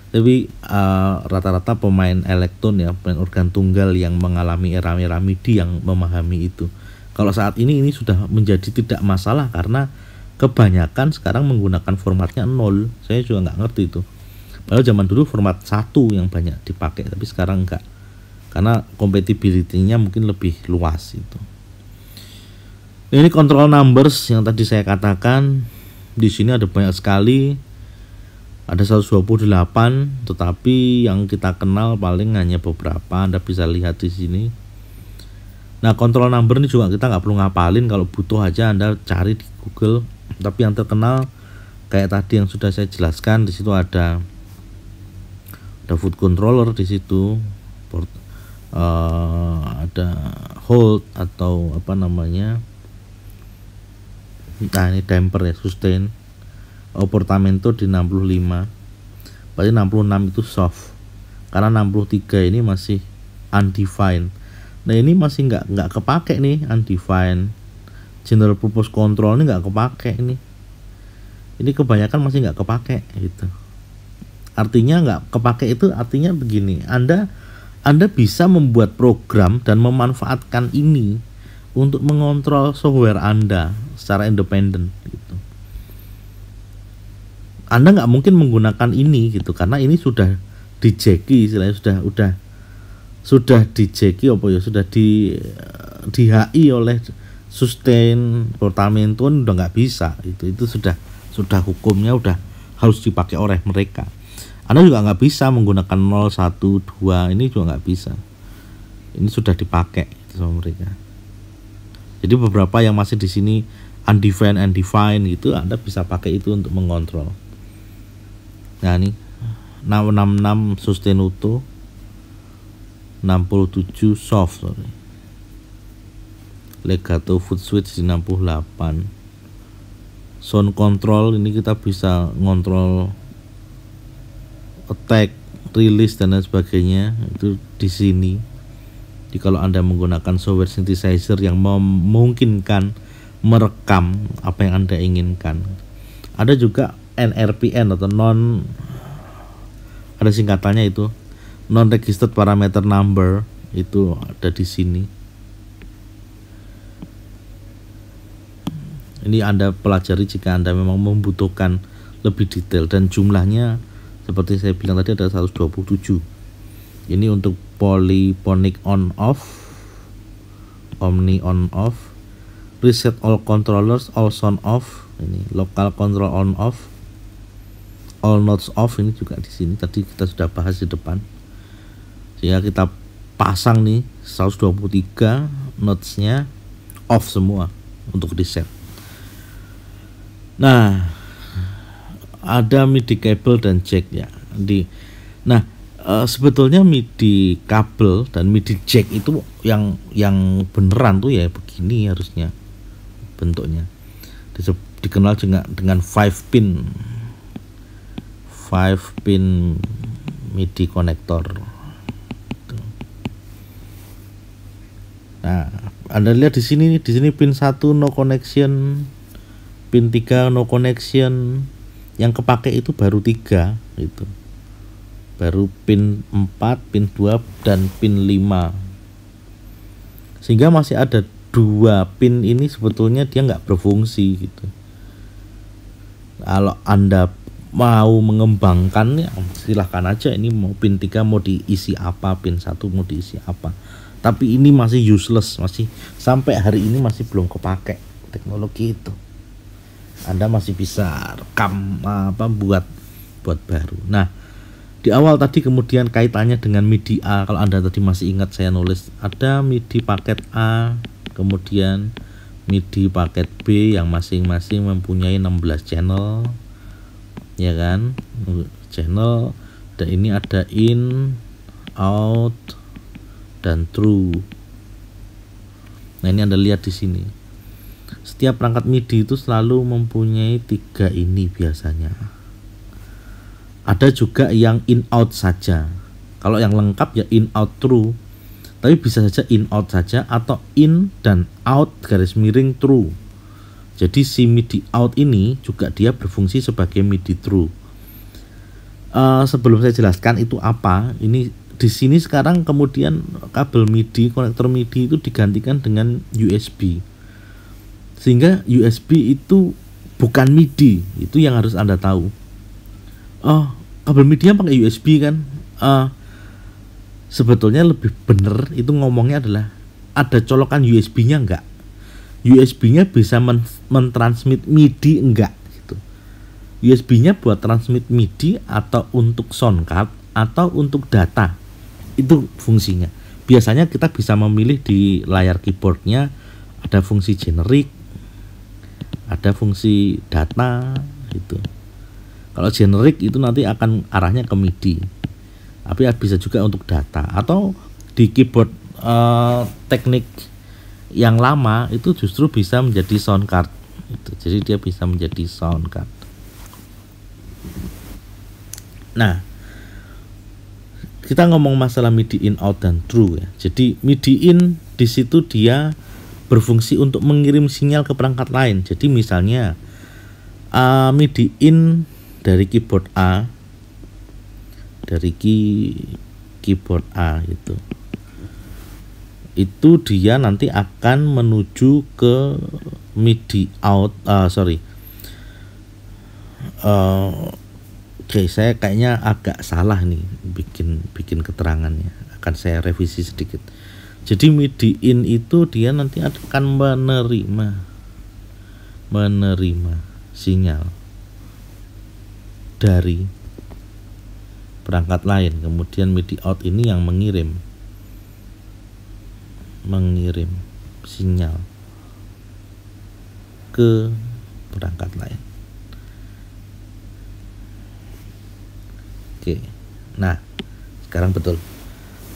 tapi eh, rata-rata uh, pemain elektron ya pemain organ tunggal yang mengalami era-era MIDI yang memahami itu kalau saat ini ini sudah menjadi tidak masalah karena kebanyakan sekarang menggunakan formatnya nol saya juga nggak ngerti itu padahal zaman dulu format satu yang banyak dipakai tapi sekarang enggak karena kompatibilitasnya mungkin lebih luas itu ini control numbers yang tadi saya katakan di sini ada banyak sekali ada 128 tetapi yang kita kenal paling hanya beberapa Anda bisa lihat di sini nah kontrol number ini juga kita nggak perlu ngapalin kalau butuh aja Anda cari di Google tapi yang terkenal kayak tadi yang sudah saya jelaskan di situ ada ada food controller di situ port, uh, ada hold atau apa namanya nah ini damper ya sustain Oportamento di 65 berarti 66 itu soft karena 63 ini masih undefined nah ini masih nggak nggak kepake nih undefined general purpose control ini nggak kepake ini ini kebanyakan masih nggak kepake gitu artinya nggak kepake itu artinya begini anda anda bisa membuat program dan memanfaatkan ini untuk mengontrol software anda secara independen gitu. Anda nggak mungkin menggunakan ini gitu karena ini sudah dijeki istilahnya sudah sudah sudah dijeki apa ya sudah di eh, di HI oleh sustain portamento kan udah nggak bisa itu itu sudah sudah hukumnya udah harus dipakai oleh mereka Anda juga nggak bisa menggunakan nol satu dua ini juga nggak bisa ini sudah dipakai gitu, sama mereka jadi beberapa yang masih di sini undefined undefined gitu Anda bisa pakai itu untuk mengontrol ini 666 sostenuto 67 soft sorry. legato foot switch di 68 sound control ini kita bisa ngontrol attack release dan lain sebagainya itu di sini jadi kalau Anda menggunakan software synthesizer yang memungkinkan merekam apa yang Anda inginkan. Ada juga NRPN atau non ada singkatannya itu non registered parameter number itu ada di sini ini Anda pelajari jika Anda memang membutuhkan lebih detail dan jumlahnya seperti saya bilang tadi ada 127 ini untuk polyphonic on off omni on off reset all controllers all sound off ini local control on off all notes off ini juga di sini tadi kita sudah bahas di depan sehingga kita pasang nih 123 notesnya off semua untuk di set nah ada midi kabel dan jack ya di nah e, sebetulnya midi kabel dan midi jack itu yang yang beneran tuh ya begini harusnya bentuknya dikenal dengan dengan five pin 5 pin MIDI konektor nah anda lihat di sini di sini pin 1 no connection pin 3 no connection yang kepake itu baru 3 itu. baru pin 4 pin 2 dan pin 5 sehingga masih ada dua pin ini sebetulnya dia nggak berfungsi gitu kalau anda mau mengembangkan ya silahkan aja ini mau pin 3 mau diisi apa pin 1 mau diisi apa tapi ini masih useless masih sampai hari ini masih belum kepake teknologi itu Anda masih bisa rekam apa buat buat baru nah di awal tadi kemudian kaitannya dengan MIDI A kalau Anda tadi masih ingat saya nulis ada MIDI paket A kemudian MIDI paket B yang masing-masing mempunyai 16 channel ya kan channel dan ini ada in out dan true nah ini anda lihat di sini setiap perangkat MIDI itu selalu mempunyai tiga ini biasanya ada juga yang in out saja kalau yang lengkap ya in out true tapi bisa saja in out saja atau in dan out garis miring true jadi si MIDI out ini juga dia berfungsi sebagai MIDI true. Uh, eh, sebelum saya jelaskan itu apa, ini di sini sekarang kemudian kabel MIDI, konektor MIDI itu digantikan dengan USB. Sehingga USB itu bukan MIDI, itu yang harus Anda tahu. Oh, kabel MIDI yang pakai USB kan? Uh, sebetulnya lebih bener itu ngomongnya adalah ada colokan USB-nya enggak? USB-nya bisa men mentransmit MIDI enggak gitu. USB-nya buat transmit MIDI atau untuk sound card atau untuk data. Itu fungsinya. Biasanya kita bisa memilih di layar keyboardnya ada fungsi generik, ada fungsi data gitu. Kalau generik itu nanti akan arahnya ke MIDI. Tapi bisa juga untuk data atau di keyboard uh, teknik yang lama itu justru bisa menjadi sound card itu jadi dia bisa menjadi sound card nah kita ngomong masalah MIDI in out dan true ya jadi MIDI in di situ dia berfungsi untuk mengirim sinyal ke perangkat lain jadi misalnya uh, MIDI in dari keyboard A dari key keyboard A itu itu dia nanti akan menuju ke midi out uh, sorry uh, oke okay, saya kayaknya agak salah nih bikin bikin keterangannya akan saya revisi sedikit jadi midi in itu dia nanti akan menerima menerima sinyal dari perangkat lain kemudian midi out ini yang mengirim mengirim sinyal ke perangkat lain. Oke. Nah, sekarang betul.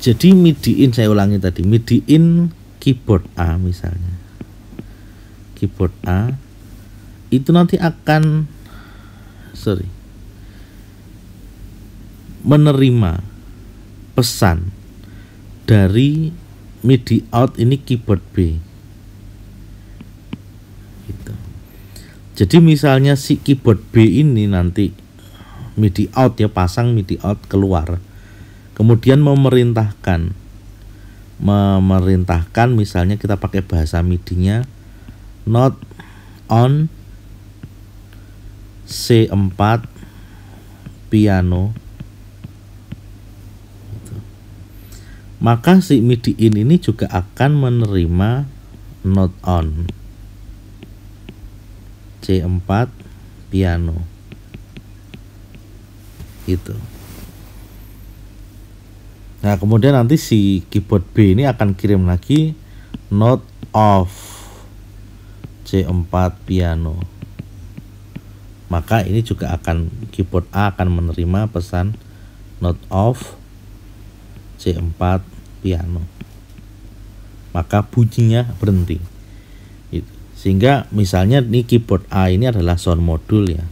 Jadi MIDI in saya ulangi tadi, MIDI in keyboard A misalnya. Keyboard A itu nanti akan sorry menerima pesan dari MIDI out ini keyboard B gitu. jadi misalnya si keyboard B ini nanti MIDI out ya pasang MIDI out keluar kemudian memerintahkan memerintahkan misalnya kita pakai bahasa MIDI-nya not on C4 piano maka si MIDI in ini juga akan menerima note on C4 piano itu nah kemudian nanti si keyboard B ini akan kirim lagi note off C4 piano maka ini juga akan keyboard A akan menerima pesan note off C4 piano maka bunyinya berhenti gitu. sehingga misalnya ini keyboard A ini adalah sound modul ya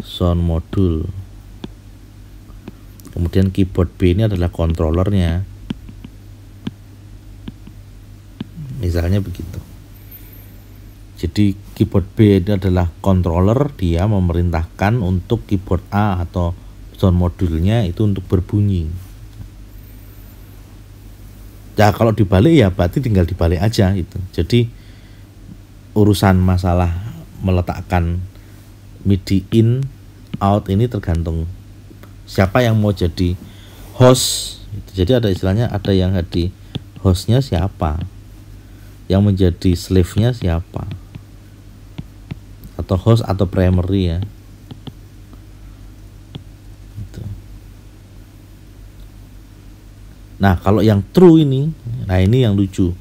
sound modul kemudian keyboard B ini adalah kontrolernya misalnya begitu jadi keyboard B ini adalah controller dia memerintahkan untuk keyboard A atau sound modulnya itu untuk berbunyi ya kalau dibalik ya berarti tinggal dibalik aja gitu jadi urusan masalah meletakkan midi in out ini tergantung siapa yang mau jadi host jadi ada istilahnya ada yang jadi hostnya siapa yang menjadi slave nya siapa atau host atau primary ya Nah, kalau yang true ini, nah ini yang lucu.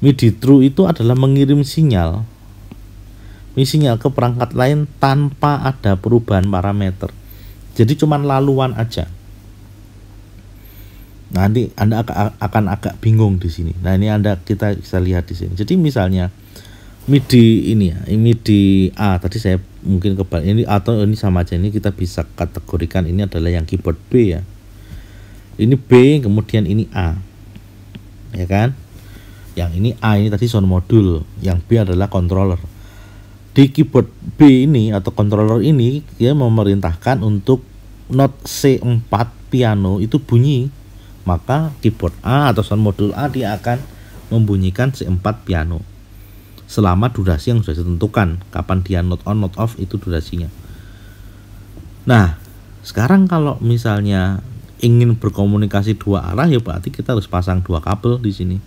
MIDI true itu adalah mengirim sinyal misi sinyal ke perangkat lain tanpa ada perubahan parameter. Jadi cuman laluan aja. nah Nanti Anda akan agak bingung di sini. Nah, ini Anda kita bisa lihat di sini. Jadi misalnya MIDI ini ya, MIDI A tadi saya mungkin kebal ini atau ini sama aja ini kita bisa kategorikan ini adalah yang keyboard B ya ini B kemudian ini A ya kan yang ini A ini tadi sound modul yang B adalah controller di keyboard B ini atau controller ini dia memerintahkan untuk not C4 piano itu bunyi maka keyboard A atau sound modul A dia akan membunyikan C4 piano selama durasi yang sudah ditentukan kapan dia not on not off itu durasinya nah sekarang kalau misalnya ingin berkomunikasi dua arah ya berarti kita harus pasang dua kabel di sini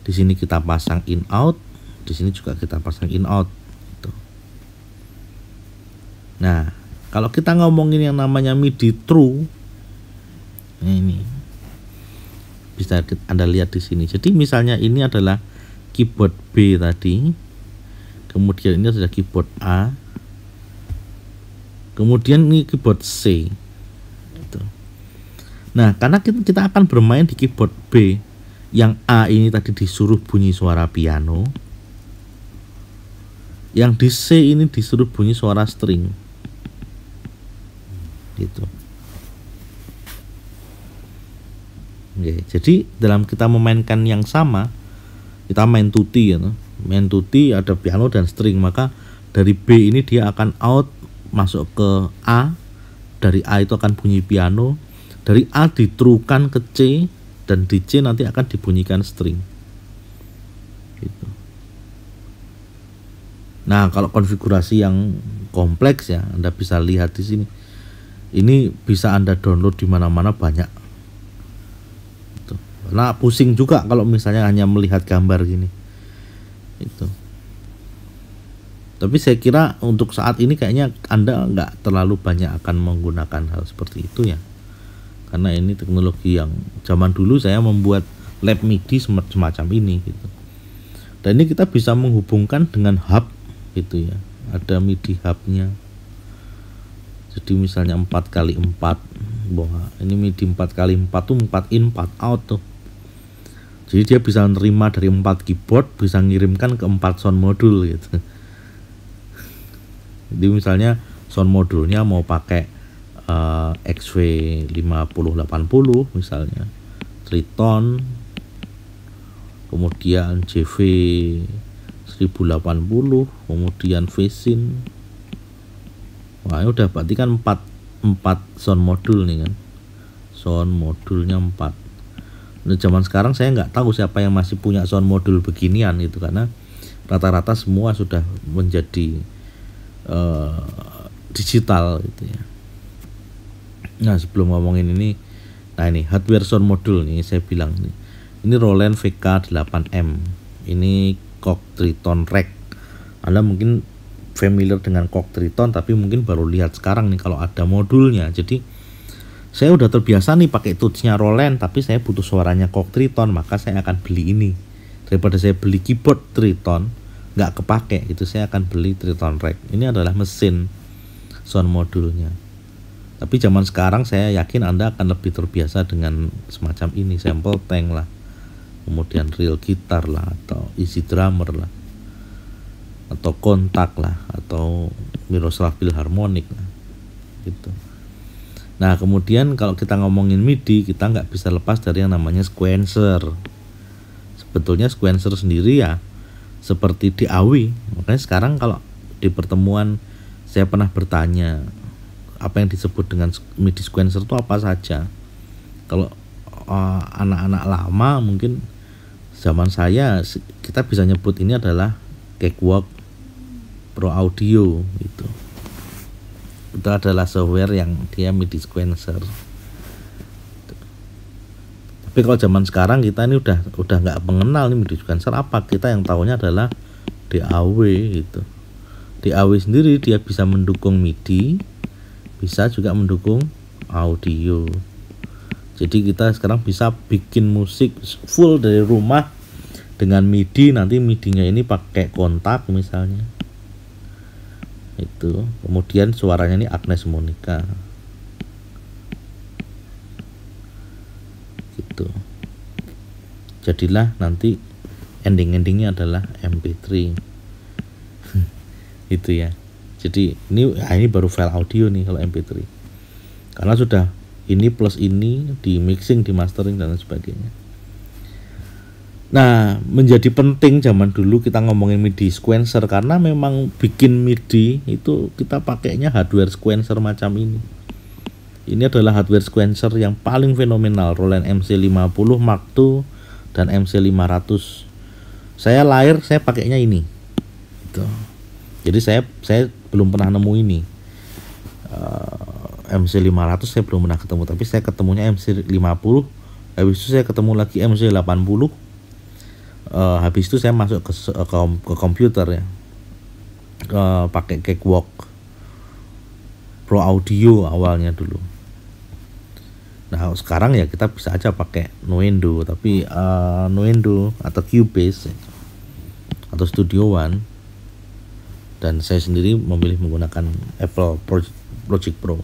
di sini kita pasang in out di sini juga kita pasang in out gitu. nah kalau kita ngomongin yang namanya midi true nah ini bisa anda lihat di sini jadi misalnya ini adalah keyboard B tadi kemudian ini adalah keyboard A kemudian ini keyboard C Nah, karena kita akan bermain di keyboard B yang A ini tadi disuruh bunyi suara piano. Yang di C ini disuruh bunyi suara string. Gitu. Oke, jadi dalam kita memainkan yang sama, kita main tutti ya, main tutti ada piano dan string, maka dari B ini dia akan out masuk ke A, dari A itu akan bunyi piano, dari A diterukan ke C dan di C nanti akan dibunyikan string. Gitu. Nah, kalau konfigurasi yang kompleks ya, Anda bisa lihat di sini. Ini bisa Anda download di mana-mana banyak. Gitu. nah pusing juga kalau misalnya hanya melihat gambar gini. Itu. Tapi saya kira untuk saat ini kayaknya Anda nggak terlalu banyak akan menggunakan hal seperti itu ya karena ini teknologi yang zaman dulu saya membuat lab MIDI semacam ini gitu. Dan ini kita bisa menghubungkan dengan hub gitu ya. Ada MIDI hubnya. Jadi misalnya 4 kali 4 Wah, ini MIDI 4 kali 4 tuh 4 in 4 out tuh. Jadi dia bisa menerima dari 4 keyboard, bisa ngirimkan ke 4 sound modul gitu. Jadi misalnya sound modulnya mau pakai uh, XV 5080 misalnya Triton kemudian JV 1080 kemudian Vesin wah ini udah berarti kan 4 4 sound modul nih kan sound modulnya 4 nah, zaman sekarang saya nggak tahu siapa yang masih punya sound modul beginian itu karena rata-rata semua sudah menjadi uh, digital gitu ya Nah sebelum ngomongin ini, nah ini hardware sound module nih saya bilang nih. Ini Roland VK8M. Ini Cock Triton Rack. Anda mungkin familiar dengan Cock Triton tapi mungkin baru lihat sekarang nih kalau ada modulnya. Jadi saya udah terbiasa nih pakai touchnya Roland tapi saya butuh suaranya Cock Triton maka saya akan beli ini. Daripada saya beli keyboard Triton nggak kepake gitu saya akan beli Triton Rack. Ini adalah mesin sound modulnya tapi zaman sekarang saya yakin anda akan lebih terbiasa dengan semacam ini sampel tank lah kemudian real gitar lah atau isi drummer lah atau kontak lah atau Miroslav Philharmonic lah gitu nah kemudian kalau kita ngomongin MIDI kita nggak bisa lepas dari yang namanya sequencer sebetulnya sequencer sendiri ya seperti di awi makanya sekarang kalau di pertemuan saya pernah bertanya apa yang disebut dengan MIDI sequencer itu apa saja. Kalau anak eh, anak-anak lama mungkin zaman saya kita bisa nyebut ini adalah Cakewalk Pro Audio itu. Itu adalah software yang dia MIDI sequencer. Tapi kalau zaman sekarang kita ini udah udah nggak mengenal ini MIDI sequencer apa. Kita yang tahunya adalah DAW gitu. DAW sendiri dia bisa mendukung MIDI bisa juga mendukung audio jadi kita sekarang bisa bikin musik full dari rumah dengan midi nanti midinya ini pakai kontak misalnya itu kemudian suaranya ini Agnes Monica gitu jadilah nanti ending-endingnya adalah mp3 itu ya jadi ini ya ini baru file audio nih kalau mp3 karena sudah ini plus ini di mixing di mastering dan sebagainya nah menjadi penting zaman dulu kita ngomongin midi sequencer karena memang bikin midi itu kita pakainya hardware sequencer macam ini ini adalah hardware sequencer yang paling fenomenal Roland MC50 Mark II dan MC500 saya lahir saya pakainya ini gitu. jadi saya saya belum pernah nemu ini uh, MC 500 saya belum pernah ketemu tapi saya ketemunya MC 50 habis itu saya ketemu lagi MC 80 uh, habis itu saya masuk ke ke, ke komputer ya uh, pakai cakewalk pro audio awalnya dulu Nah sekarang ya kita bisa aja pakai Nuendo tapi uh, eh, Nuendo atau Cubase atau Studio One dan saya sendiri memilih menggunakan Apple Project Pro.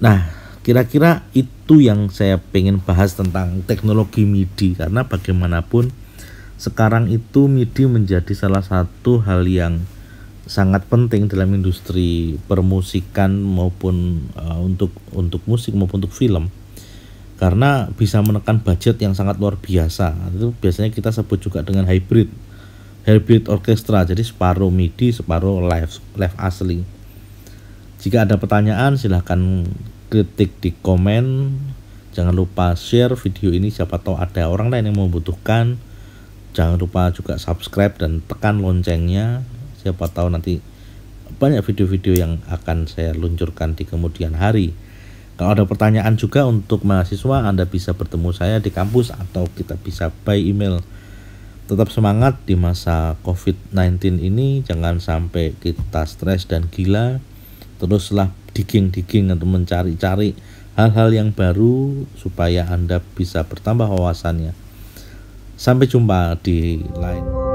Nah, kira-kira itu yang saya pengen bahas tentang teknologi MIDI karena bagaimanapun sekarang itu MIDI menjadi salah satu hal yang sangat penting dalam industri permusikan maupun uh, untuk untuk musik maupun untuk film karena bisa menekan budget yang sangat luar biasa itu biasanya kita sebut juga dengan hybrid hybrid orkestra jadi separuh MIDI separuh live live asli jika ada pertanyaan silahkan kritik di komen jangan lupa share video ini siapa tahu ada orang lain yang membutuhkan jangan lupa juga subscribe dan tekan loncengnya siapa tahu nanti banyak video-video yang akan saya luncurkan di kemudian hari kalau ada pertanyaan juga untuk mahasiswa Anda bisa bertemu saya di kampus atau kita bisa by email tetap semangat di masa COVID-19 ini jangan sampai kita stres dan gila teruslah digging-digging atau mencari-cari hal-hal yang baru supaya Anda bisa bertambah wawasannya sampai jumpa di lain